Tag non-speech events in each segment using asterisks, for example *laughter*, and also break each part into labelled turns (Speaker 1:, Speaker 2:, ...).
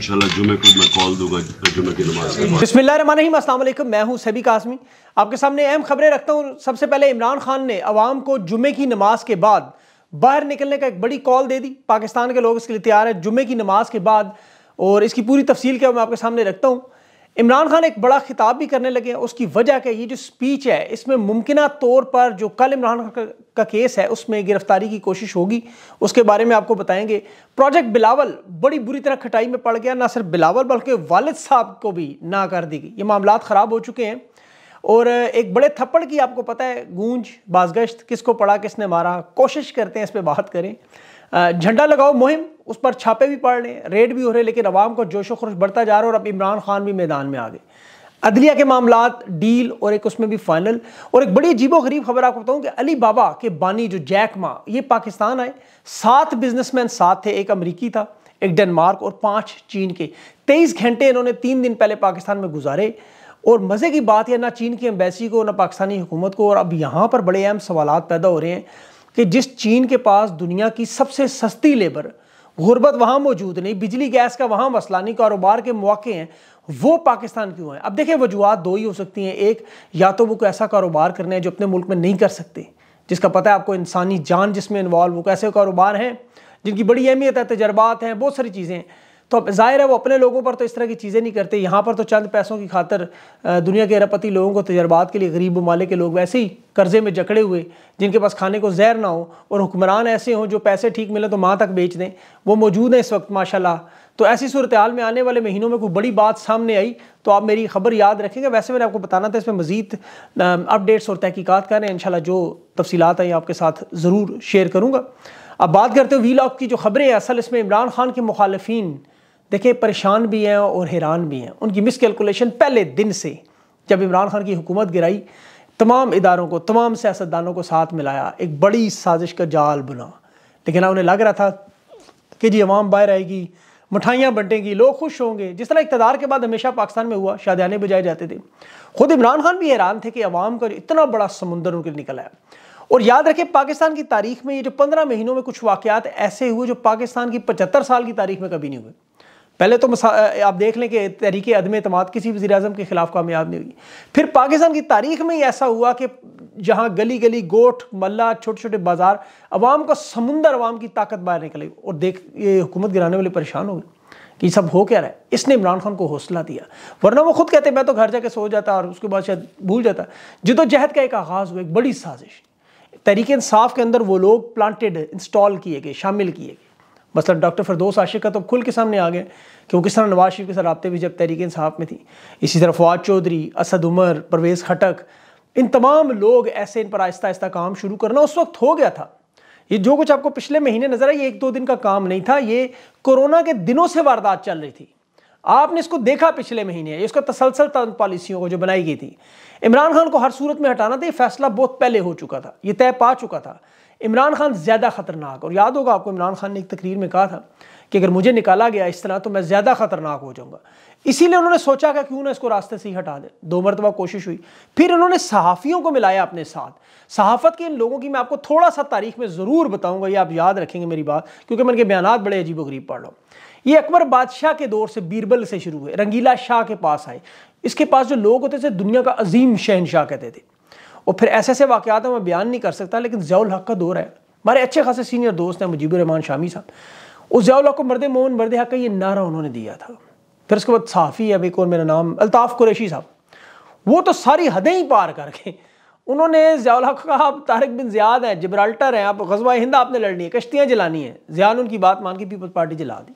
Speaker 1: तो आपके सामने अहम खबरें रखता हूँ सबसे पहले इमरान खान ने आवाम को जुमे की नमाज के बाद बाहर निकलने का एक बड़ी कॉल दे दी पाकिस्तान के लोग इसके लिए तैयार है जुमे की नमाज के बाद और इसकी पूरी तफसील क्या मैं आपके सामने रखता हूँ इमरान खान एक बड़ा खिताब भी करने लगे हैं उसकी वजह के ये जो स्पीच है इसमें मुमकिन तौर पर जो कल इमरान खान का, का केस है उसमें गिरफ्तारी की कोशिश होगी उसके बारे में आपको बताएंगे प्रोजेक्ट बिलावल बड़ी बुरी तरह खटाई में पड़ गया ना सिर्फ बिलावल बल्कि वालिद साहब को भी ना कर दी गई ये मामला ख़राब हो चुके हैं और एक बड़े थप्पड़ की आपको पता है गूंज बाजगश्त किसको पड़ा किसने मारा कोशिश करते हैं इस पर बात करें झंडा लगाओ मुहिम उस पर छापे भी पड़ रहे हैं रेड भी हो रहे हैं लेकिन अवाम का जोश खरोश बढ़ता जा रहा है और अब इमरान खान भी मैदान में आ गए अदलिया के मामला डील और एक उसमें भी फाइनल और एक बड़ी अजीबो गरीब खबर आपको बताऊं कि अली बाबा के बानी जो जैक माँ ये पाकिस्तान आए सात बिजनेसमैन साथ थे एक अमरीकी था एक डेनमार्क और पांच चीन के तेईस घंटे इन्होंने तीन दिन पहले पाकिस्तान में गुजारे और मज़े की बात है ना चीन की एम्बेसी को ना पाकिस्तानी हुकूमत को और अब यहाँ पर बड़े अहम सवाल पैदा हो रहे हैं कि जिस चीन के पास दुनिया की सबसे सस्ती लेबर गुर्बत वहाँ मौजूद नहीं बिजली गैस का वहाँ मसला नहीं कारोबार के मौके हैं वो पाकिस्तान क्यों हैं अब देखें वजूहत दो ही हो सकती हैं एक या तो वो कोई ऐसा कारोबार करना है जो अपने मुल्क में नहीं कर सकते जिसका पता है आपको इंसानी जान जिसमें इन्वॉल्व हो कैसे कारोबार हैं जिनकी बड़ी अहमियत है तजर्बात हैं बहुत सारी चीज़ें हैं तो अब जाहिर है वो अपने लोगों पर तो इस तरह की चीज़ें नहीं करते यहाँ पर तो चंद पैसों की खातर दुनिया के अरबपति लोगों को तजर्बात के लिए गरीब ममालिक के लोग वैसे ही कर्जे में जकड़े हुए जिनके पास खाने को जहर ना हो और हुक्मरान ऐसे हों जो पैसे ठीक मिले तो माँ तक बेच दें वो मौजूद हैं इस वक्त माशाल्लाह तो ऐसी सूरत हाल में आने वाले महीनों में कोई बड़ी बात सामने आई तो आप मेरी खबर याद रखेंगे वैसे मैंने आपको बताना था इसमें मजीद अपडेट्स और तहकीकत करें इन जो तफसीत हैं आपके साथ ज़रूर शेयर करूँगा अब बात करते हैं वीलॉग की जो खबरें हैं असल इसमें इमरान खान के मुखालफी देखिए परेशान भी हैं और हैरान भी हैं उनकी मिस कैलकुलेशन पहले दिन से जब इमरान खान की हुकूमत गिराई तमाम इदारों को तमाम सियासतदानों को साथ मिलाया एक बड़ी साजिश का जाल बुना लेकिन अब उन्हें लग रहा था कि जी आवाम बाहर आएगी मिठाइयाँ बंटेंगी लोग खुश होंगे जिस तरह इकतदार के बाद हमेशा पाकिस्तान में हुआ शादियाने बजाए जाते थे खुद इमरान खान भी हैरान थे कि अवाम का इतना बड़ा समुंदर उनके निकल आया और याद रखें पाकिस्तान की तारीख में ये जो पंद्रह महीनों में कुछ वाक़ात ऐसे हुए जो पाकिस्तान की पचहत्तर साल की तारीख में कभी नहीं हुए पहले तो आप देख लें कि तहरीक अदम अतमाद किसी वजी अजम के ख़िलाफ़ कामयाब नहीं हुई फिर पाकिस्तान की तारीख में ही ऐसा हुआ कि जहाँ गली गली गोठ मल्ला छोटे छोटे बाज़ार अवाम का समुंदर अवाम की ताकत बाहर निकली और देख ये हुकूमत गिराने वाले परेशान हो गए कि सब हो क्या रहा है इसने इमरान खान को हौसला दिया वरना वो खुद कहते मैं तो घर जाके सो जाता और उसके बाद शायद भूल जाता जदोजहद का एक आगाज़ हुआ एक बड़ी साजिश तहरीक इंसाफ के अंदर वो लोग प्लान्ट इंस्टॉल किए गए शामिल किए गए मसलन डॉक्टर फरदोस आशिक का तो खुल के सामने आ गए कि वो किस तरह नवाज शरीफ के साथ रबते भी जब तहरीक इंसाफ में थी इसी तरह फवाद चौधरी असद उमर परवेज़ खटक इन तमाम लोग ऐसे इन पर आहिस्ता आहिस्ता काम शुरू करना उस वक्त हो गया था ये जो कुछ आपको पिछले महीने नजर आई एक दो दिन का काम नहीं था ये कोरोना के दिनों से वारदात चल रही थी आपने इसको देखा पिछले महीने इसका तसलसल पॉलिसियों को जो बनाई गई थी इमरान खान को हर सूरत में हटाना था ये फैसला बहुत पहले हो चुका था ये तय पा चुका था इमरान खान ज़्यादा ख़तरनाक और याद होगा आपको इमरान खान ने एक तकरीर में कहा था कि अगर मुझे निकाला गया इस तरह तो मैं ज़्यादा ख़तरनाक हो जाऊँगा इसीलिए उन्होंने सोचा कि क्यों ना इसको रास्ते से ही हटा दें दो मरतबा कोशिश हुई फिर उन्होंने सहाफ़ियों को मिलाया अपने साथ सहाफ़त के इन लोगों की मैं आपको थोड़ा सा तारीख में ज़रूर बताऊँगा ये आप याद रखेंगे मेरी बात क्योंकि मैं इनके बयान बड़े अजीब गरीब पढ़ रहा हूँ ये अकबर बादशाह के दौर से बीरबल से शुरू हुए रंगीला शाह के पास आए इसके पास जो लोग होते थे दुनिया का अजीम शहनशाह कहते थे और फिर ऐसे ऐसे वाक़ात मैं बयान नहीं कर सकता लेकिन ज़ियाल हक का दौर है हमारे अच्छे खासे सीनियर दोस्त हैं मुजीबर रहमान शामी साहब उस जयाल्हक हक को मर्द मोहन मर्द हक का ये नारा उन्होंने दिया था फिर उसके बाद साफ़ी अब एक और मेरा नाम अल्ताफ़ कुरैशी साहब वो तो सारी हदें ही पार करके उन्होंने जयाल्हक हक का आप तारक बिन ज़ियाद हैं जबराल्टर हैं आप गजवा हिंद आपने लड़नी है कश्तियाँ जलानी हैं ज़ियाल उनकी बात मान के पीपल्स पार्टी जला दी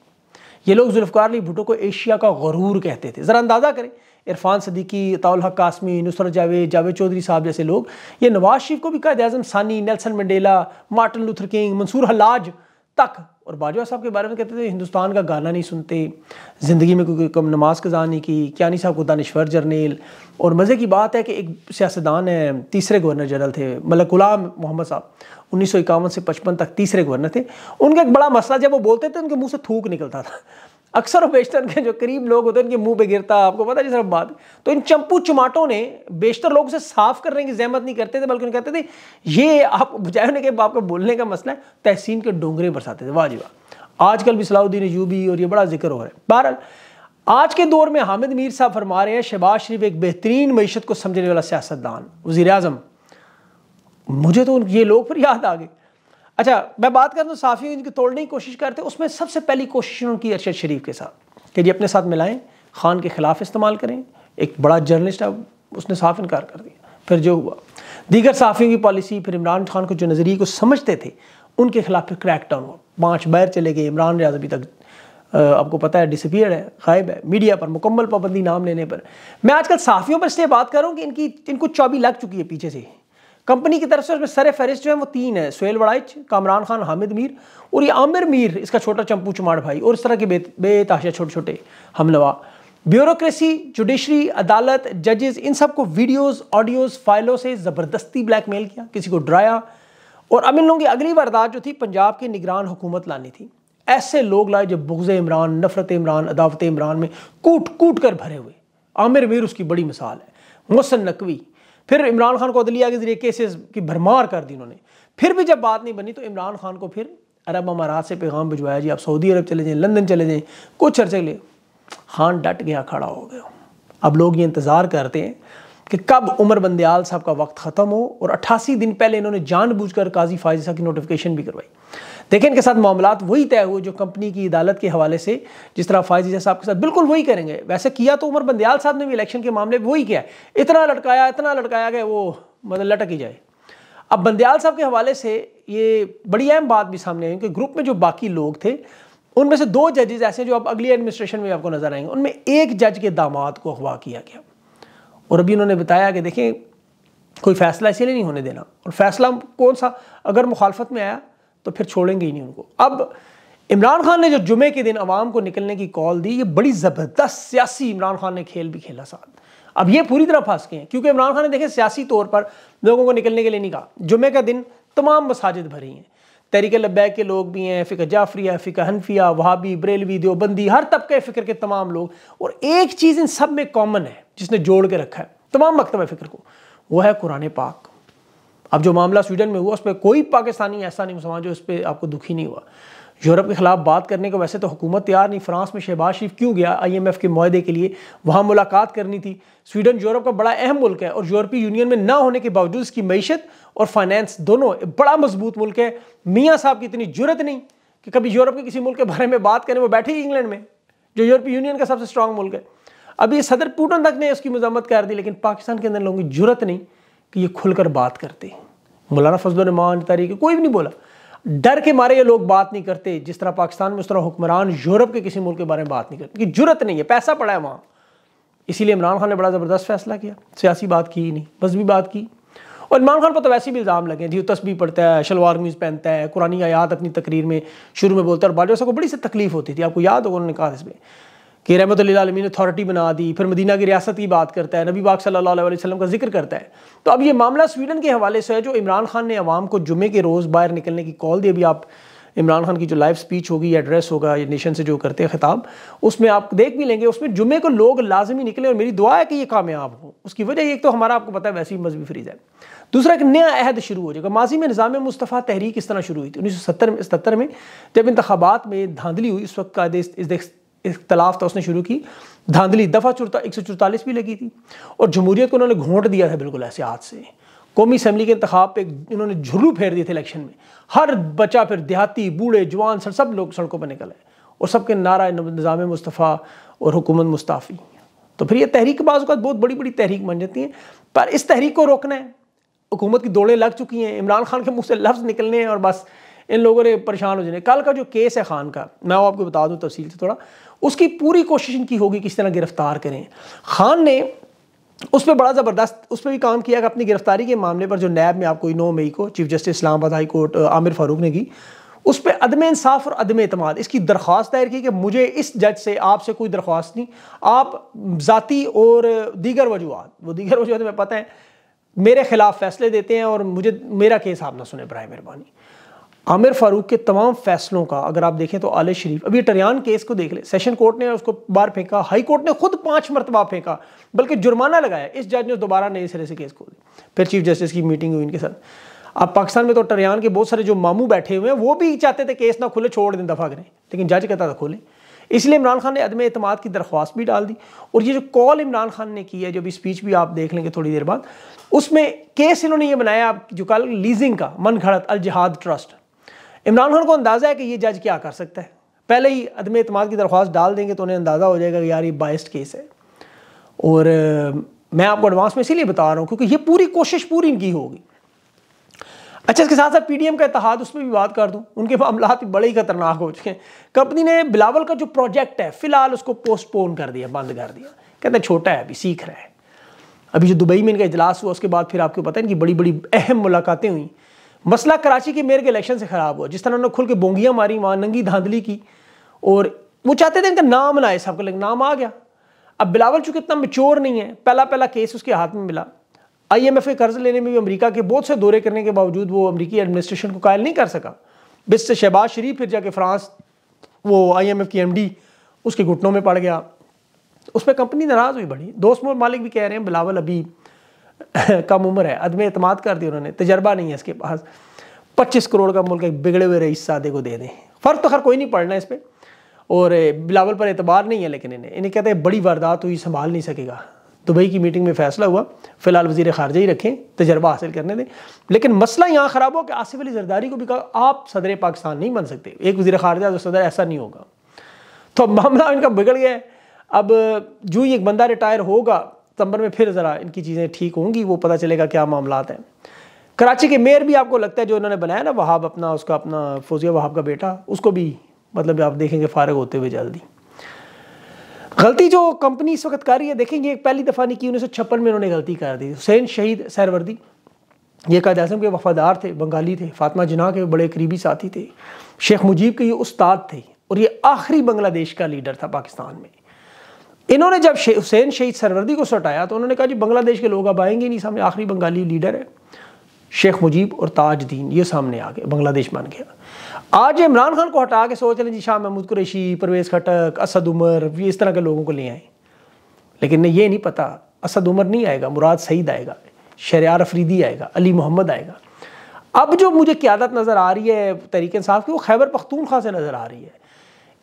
Speaker 1: ये लोग जुल्फकार अली भुटो को एशिया का गरूर कहते थे ज़रा अंदाज़ा करें इरफान सदीकी ताउल कासमी नुसरत जावेद जावेद चौधरी साहब जैसे लोग ये नवाज शरीफ को भी Quaid Azam Sani Nelson Mandela Martin Luther King Mansoor Hallaj तक और बाजवा साहब के बारे में कहते थे हिंदुस्तान का गाना नहीं सुनते ज़िंदगी में कोई कम नमाज कज़ा नहीं की क्यानी साहब को दानश्वर जर्नेल और मज़े की बात है कि एक सियासतदान है तीसरे गवर्नर जनरल थे मलक मतलब गुलाम मोहम्मद साहब उन्नीस से पचपन तक तीसरे गवर्नर थे उनका एक बड़ा मसला जब वो बोलते थे उनके मुँह से थूक निकलता था अक्सर बेशतर के जो करीब लोग होते हैं उनके मुंह पे गिरता आपको पता नहीं सब बात तो इन चंपू चुमाटों ने बेशतर लोग उसे साफ करने की जहमत नहीं करते थे बल्कि उन्हें कहते थे ये आप बजाय होने के आपका बोलने का मसला है तहसीन के डोंगरे बरसाते थे वाह आज वाह आजकल भी सलाउद्दीन यूबी और ये बड़ा जिक्र हो रहा है बहरहाल आज के दौर में हामिद मीर साहब फरमा रहे हैं शहबाज शरीफ एक बेहतरीन मीशत को समझने वाला सियासतदान वजीर अजम मुझे तो ये लोग फिर याद आ गए अच्छा मैं बात करता हूँ साफियों जिनकी तोड़ने की कोशिश करते उसमें सबसे पहली कोशिश उनकी अरशद शरीफ के साथ कि जी अपने साथ मिलाएं खान के खिलाफ इस्तेमाल करें एक बड़ा जर्नलिस्ट अब उसने साफ इनकार कर दिया फिर जो हुआ दीगर साफियों की पॉलिसी फिर इमरान खान को जो नज़रिए को समझते थे उनके खिलाफ फिर क्रैक डाउन हुआ पाँच बैर चले गए इमरान रियाज अभी तक आपको पता है डिसपियर है गायब है मीडिया पर मुकम्मल पाबंदी नाम लेने पर मैं आजकल साफियों पर इसलिए बात करूँ कि इनकी इनको चौबी लग चुकी है पीछे से कंपनी की तरफ से उसमें सर फहरिस्त जो है वो तीन है सुहेल वड़ाइच कामरान खान हामिद मीर और ये आमिर मीर इसका छोटा चंपू चुमाड़ भाई और इस तरह के बे बेताशा छोटे छोटे हमलवा ब्यूरोक्रेसी जुडिशरी अदालत जजेस इन सब को वीडियोस ऑडियोज फाइलों से ज़बरदस्ती ब्लैकमेल किया किसी को डराया और अब इन लोगों की अगली वारदात जो थी पंजाब की निगरान हुकूमत लानी थी ऐसे लोग लाए जो बुगज़ इमरान नफरत इमरान अदावत इमरान में कूट कूट कर भरे हुए आमिर मीर उसकी बड़ी मिसाल है मोहसन नकवी फिर इमरान खान को अदलिया के जरिए केसेस की भरमार कर दी उन्होंने फिर भी जब बात नहीं बनी तो इमरान खान को फिर अरब अमारात से पैगाम भिजवाया जी आप सऊदी अरब चले जाएँ लंदन चले जाएँ कुछ अर्चे ले खान डट गया खड़ा हो गया अब लोग ये इंतज़ार करते हैं कि कब उमर बंदयाल साहब का वक्त ख़त्म हो और 88 दिन पहले इन्होंने जानबूझकर काजी साहब की नोटिफिकेशन भी करवाई देखें इनके साथ मामला वही तय हुए जो कंपनी की अदालत के हवाले से जिस तरह फायजा साहब के साथ बिल्कुल वही करेंगे वैसे किया तो उमर बंदयाल साहब ने भी इलेक्शन के मामले में वही किया इतना लटकाया इतना लटकाया गया वो मतलब लटक ही जाए अब बंदयाल साहब के हवाले से ये बड़ी अहम बात भी सामने आई कि ग्रुप में जो बाकी लोग थे उनमें से दो जजेज ऐसे जो अब अगली एडमिनिस्ट्रेशन में आपको नजर आएंगे उनमें एक जज के दामाद को अगवा किया गया और अभी उन्होंने बताया कि देखें कोई फैसला इसीलिए नहीं होने देना और फैसला कौन सा अगर मुखालफत में आया तो फिर छोड़ेंगे ही नहीं उनको अब इमरान खान ने जो जुमे के दिन आवाम को निकलने की कॉल दी ये बड़ी ज़बरदस्त सियासी इमरान खान ने खेल भी खेला साथ अब ये पूरी तरह फंस गए हैं क्योंकि इमरान खान ने देखें सियासी तौर पर लोगों को निकलने के लिए नहीं कहा जुमे का दिन तमाम मसाजिद भरी हैं तहरीक लब्बैक के लोग भी हैं फ़िका जाफरिया फ़िका हनफिया वहाबी बरेलवी देवबंदी हर तबके फ़िक्र के तमाम लोग और एक चीज़ इन सब में कॉमन है जिसने जोड़ के रखा है तमाम मकतब फ़िक्र को वह है कुरान पाक अब जो मामला स्वीडन में हुआ उस पर कोई पाकिस्तानी ऐसा नहीं मुसलमान जो इस पर आपको दुखी नहीं हुआ यूरोप के ख़िलाफ़ बात करने को वैसे तो हुकूमत तैयार नहीं फ्रांस में शहबाज शरीफ क्यों गया आईएमएफ के माहदे के लिए वहाँ मुलाकात करनी थी स्वीडन यूरोप का बड़ा अहम मुल्क है और यूरोपीय यूनियन में ना होने के बावजूद इसकी मीशत और फाइनेंस दोनों बड़ा मजबूत मुल्क है मियाँ साहब की इतनी जरूरत नहीं कि कभी यूरोप के किसी मुल्क के बारे में बात करें वो बैठे ही इंग्लैंड में जो यूरोपीय यूनियन का सबसे स्ट्रांग मुल्क है अभी सदर पुटन तक ने उसकी मजम्मत कर दी लेकिन पाकिस्तान के अंदर लोगों की जरूरत नहीं कि ये खुलकर बात करते मौलाना फजल रमान तारीख कोई भी नहीं बोला डर के मारे ये लोग बात नहीं करते जिस तरह पाकिस्तान में उस तरह हुक्मरान यूरोप के किसी मुल्क के बारे में बात नहीं करते कि जरूरत नहीं है पैसा पड़ा है वहाँ इसीलिए इमरान खान ने बड़ा ज़बरदस्त फैसला किया सियासी बात की ही नहीं बस भी बात की और इमरान खान पर तो वैसे भी इल्ज़ाम लगे जी तस्वीर पढ़ता है शलवार मीज पहनता है कुरानी आयात अपनी तकरीर में शुरू में बोलता है और बाजवा को बड़ी सी तकलीफ होती थी आपको याद होगा उन्होंने कहा इसमें कि आलमी ने अथॉरिटी बना दी फिर मदीना की रियासत की बात करता है नबी बाग सल्लल्लाहु अलैहि वसल्लम का जिक्र करता है तो अब ये मामला स्वीडन के हवाले से है जो इमरान खान ने आवाम को जुमे के रोज़ बाहर निकलने की कॉल दी अभी आप इमरान खान की जो लाइव स्पीच होगी एड्रेस होगा या नेशन से जो करते हैं खिताब उसमें आप देख भी लेंगे उसमें जुमे को लोग लाजमी निकले और मेरी दुआ है कि ये कामयाब हो उसकी वजह एक तो हमारा आपको पता है वैसे ही मजहबी फ्रीज है दूसरा एक नया अहद शुरू हो जाएगा माजी में निज़ाम मुस्तफ़ा तहरीक इस तरह शुरू हुई थी उन्नीस सौ सत्तर में सत्तर में जब इंतबात में धांधली हुई उस वक्त का इख्तलाफ था उसने शुरू की धांधली दफ़ा चुरता एक सौ चौतालीस भी लगी थी और जमहूरीत को उन्होंने घोंट दिया था बिल्कुल ऐसे हाथ से कौमी असम्बली के इंतब पर इन्होंने झुलू फेर दिए थे इलेक्शन में हर बच्चा फिर देहाती बूढ़े जवान सर सब लोग सड़कों पर निकल आए और सबके नारा निज़ाम मुस्तफ़ा और हुकूमत मुस्ताफ़ी तो फिर ये तहरीक बाज़ बाद बहुत बड़ी बड़ी तहरीक बन जाती हैं पर इस तहरीक को रोकना है हुकूमत की दौड़ें लग चुकी हैं इमरान खान के मुँह से लफ्ज़ निकलने हैं और बस इन लोगों ने परेशान हो जाने कल का जो केस है खान का मैं वो आपको बता दूँ तफसील से थोड़ा उसकी पूरी कोशिश इनकी होगी किस तरह गिरफ्तार करें खान ने उस पर बड़ा ज़बरदस्त उस पर भी काम किया कि अपनी गिरफ्तारी के मामले पर जो नैब में आपको नौ मई को chief justice Islamabad high court Aamir Farooq ने की उस पर अदम इंसाफ और अदम अतमाद इसकी दरख्वास्त दायर की कि मुझे इस जज से आपसे कोई दरख्वास्त नहीं आप ज़ाती और दीगर वजूहत वो दीगर वजूहत में पता है मेरे ख़िलाफ़ फैसले देते हैं और मुझे मेरा केस आप ना सुने बर मेहरबानी आमिर फारूक के तमाम फैसलों का अगर आप देखें तो आले शरीफ अभी टरियान केस को देख ले सेशन कोर्ट ने उसको बाहर फेंका हाई कोर्ट ने खुद पांच मरतबा फेंका बल्कि जुर्माना लगाया इस जज ने दोबारा नए सिरे से केस खोल फिर चीफ जस्टिस की मीटिंग हुई इनके साथ अब पाकिस्तान में तो टरियान के बहुत सारे जो मामू बैठे हुए हैं वो भी चाहते थे केस ना खुले छोड़ दें दफा करें लेकिन जज कहता था खोले इसलिए इमरान खान ने अदम अतमाद की दरख्वास्त भी डाल दी और ये जो कॉल इमरान खान ने की है जो भी स्पीच भी आप देख लेंगे थोड़ी देर बाद उसमें केस इन्होंने ये बनाया जो कल लीजिंग का मन घड़त अलजहाद ट्रस्ट इमरान खान को अंदाज़ा है कि ये जज क्या कर सकता है पहले ही अदम अतमाद की दरख्वास्त डाल देंगे तो उन्हें अंदाज़ा हो जाएगा कि यार ये बाइस्ड केस है और मैं आपको एडवांस में इसीलिए बता रहा हूँ क्योंकि ये पूरी कोशिश पूरी इनकी होगी अच्छा इसके साथ साथ पीडीएम का इतिहाद उस पर भी बात कर दूँ उनके मामला भी बड़े ही खतरनाक हो चुके हैं कंपनी ने बिलावल का जो प्रोजेक्ट है फिलहाल उसको पोस्टपोन कर दिया बंद कर दिया कहते हैं छोटा है अभी सीख रहा है अभी जो दुबई में इनका इजलास हुआ उसके बाद फिर आपको पता है इनकी बड़ी बड़ी अहम मुलाकातें हुई मसला कराची के मेयर के इलेक्शन से ख़राब हुआ जिस तरह उन्होंने खुल के बोंगियाँ मारी वहाँ नंगी धांधली की और वो चाहते थे इनका नाम ना आए सबका लेकिन नाम आ गया अब बिलावल चूंकि इतना मेच्योर नहीं है पहला पहला केस उसके हाथ में मिला आईएमएफ के कर्ज लेने में भी अमेरिका के बहुत से दौरे करने के बावजूद वो अमेरिकी एडमिनिस्ट्रेशन को कायल नहीं कर सका बिस से शहबाज शरीफ फिर जाके फ्रांस वो आईएमएफ की एमडी उसके घुटनों में पड़ गया उस पर कंपनी नाराज़ हुई बड़ी दोस्त मालिक भी कह रहे हैं बिलावल अभी *laughs* कम उम्र है अदम अतमाद कर दी उन्होंने तजर्बा नहीं है इसके पास पच्चीस करोड़ का मुल्क एक बिगड़े हुए रईस सादे को दे दें फ़र्क तो खर कोई नहीं पड़ना इस पर और बिलावल पर एतबार नहीं है लेकिन इन्हें इन्हें कहते हैं बड़ी वारदात हुई संभाल नहीं सकेगा दुबई की मीटिंग में फैसला हुआ फिलहाल वजीर खारजा ही रखें तजर्बा हासिल करने दें लेकिन मसला यहाँ ख़राब हो कि आसिफ अली जरदारी को भी कहा आप सदर पाकिस्तान नहीं बन सकते एक वजी खारजा तो सदर ऐसा नहीं होगा तो मामला इनका बिगड़ गया है अब जो ही एक बंदा रिटायर होगा सितंबर में फिर ज़रा इनकी चीज़ें ठीक होंगी वो पता चलेगा क्या मामला हैं कराची के मेयर भी आपको लगता है जो इन्होंने बनाया ना वहाब अपना उसका अपना फौजिया वहाब का बेटा उसको भी मतलब आप देखेंगे फारग होते हुए जल्दी गलती जो कंपनी इस वक्त कर रही है देखेंगे एक पहली दफ़ा नहीं की उन्नीस में इन्होंने गलती कर दी हुसैन शहीद सैरवर्दी ये कायद अजम के वफादार थे बंगाली थे फातमा जिना के बड़े करीबी साथी थे शेख मुजीब के ये उस्ताद थे और ये आखिरी बांग्लादेश का लीडर था पाकिस्तान में इन्होंने जब हुसैन शहीद सरवर्दी को सटाया तो उन्होंने कहा जी बांग्लादेश के लोग अब आएंगे नहीं सामने आखिरी बंगाली लीडर है शेख मुजीब और ताजदीन ये सामने आ गए बांग्लादेश बन गया आज इमरान खान को हटा के सोच लें जी शाह महमूद कुरैशी परवेज़ खटक असद उमर ये इस तरह के लोगों को ले आए लेकिन ये नहीं पता असद उमर नहीं आएगा मुराद सईद आएगा शरियार अफरीदी आएगा अली मोहम्मद आएगा अब जो मुझे क्यादत नज़र आ रही है तरीके साहब की वो खैबर पख्तूनख्वा से नज़र आ रही है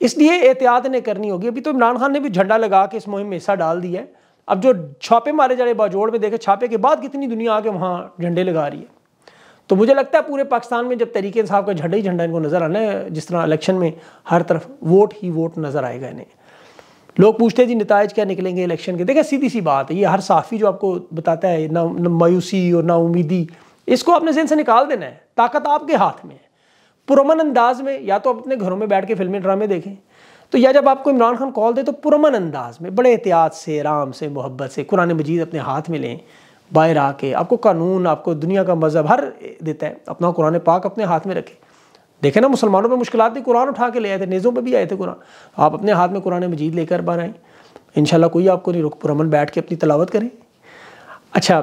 Speaker 1: इसलिए एहतियात ने करनी होगी अभी तो इमरान खान ने भी झंडा लगा के इस मुहिम में हिस्सा डाल दिया है अब जो छापे मारे जा रहे बाजोड़ में देखे छापे के बाद कितनी दुनिया आके वहाँ झंडे लगा रही है तो मुझे लगता है पूरे पाकिस्तान में जब तरीके साहब का झंडा ही झंडा इनको नज़र आना है जिस तरह इलेक्शन में हर तरफ वोट ही वोट नज़र आएगा इन्हें लोग पूछते हैं जी नतज क्या निकलेंगे इलेक्शन के देखें सीधी सी बात है ये हर साफ़ी जो आपको बताता है ना, ना मायूसी और ना उम्मीदी इसको अपने जहन से निकाल देना है ताकत आपके हाथ में है पुरमन अंदाज में या तो आप अपने घरों में बैठ के फिल्में ड्रामे देखें तो या जब आपको इमरान खान कॉल दे तो पुरमन अंदाज में बड़े एहतियात से आराम से मोहब्बत से कुरान मजीद अपने हाथ में लें बाहर आके आपको कानून आपको दुनिया का मज़हब हर देता है अपना कुरान पाक अपने हाथ में रखें देखें ना मुसलमानों पर मुश्किल थी कुरान उठा के ले आए थे नेज़ों पर भी आए थे कुरान आप अपने हाथ में कुरान मजीद लेकर बार आएँ इन कोई आपको नहीं रुक पुरमन बैठ के अपनी तलावत करें अच्छा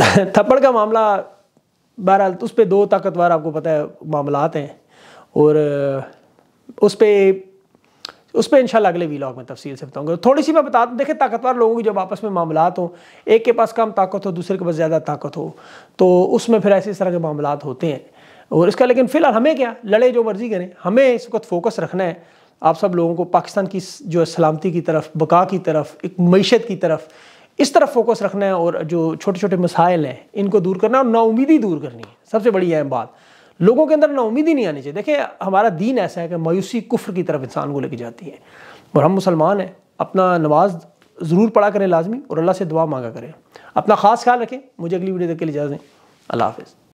Speaker 1: *laughs* थप्पड़ का मामला बहरहाल उस पर दो ताकतवर आपको पता है मामलात हैं और उस पर उस पर इंशाल्लाह अगले वीलॉग में तफसील से बताऊंगा थोड़ी सी मैं बता दूँ देखें ताकतवर लोगों की जब आपस में मामलात हों एक के पास कम ताकत हो दूसरे के पास ज़्यादा ताकत हो तो उसमें फिर ऐसे इस तरह के मामलात होते हैं और इसका लेकिन फ़िलहाल हमें क्या लड़े जो मर्ज़ी करें हमें इस वक्त फोकस रखना है आप सब लोगों को पाकिस्तान की जो सलामती की तरफ बका की तरफ एक मीशत की तरफ इस तरफ फोकस रखना है और जो छोटे छोटे मसाइल हैं इनको दूर करना है और नाउमीदी दूर करनी है सबसे बड़ी अहम बात लोगों के अंदर नाउमीदी नहीं आनी चाहिए देखिए हमारा दीन ऐसा है कि मायूसी कुफ्र की तरफ इंसान को लेके जाती है और हम मुसलमान हैं अपना नमाज ज़रूर पढ़ा करें लाजमी और अल्लाह से दुआ मांगा करें अपना ख़ास ख्याल रखें मुझे अगली वीडियो तक के लिए इजाज़ें अल्लाह हाफिज़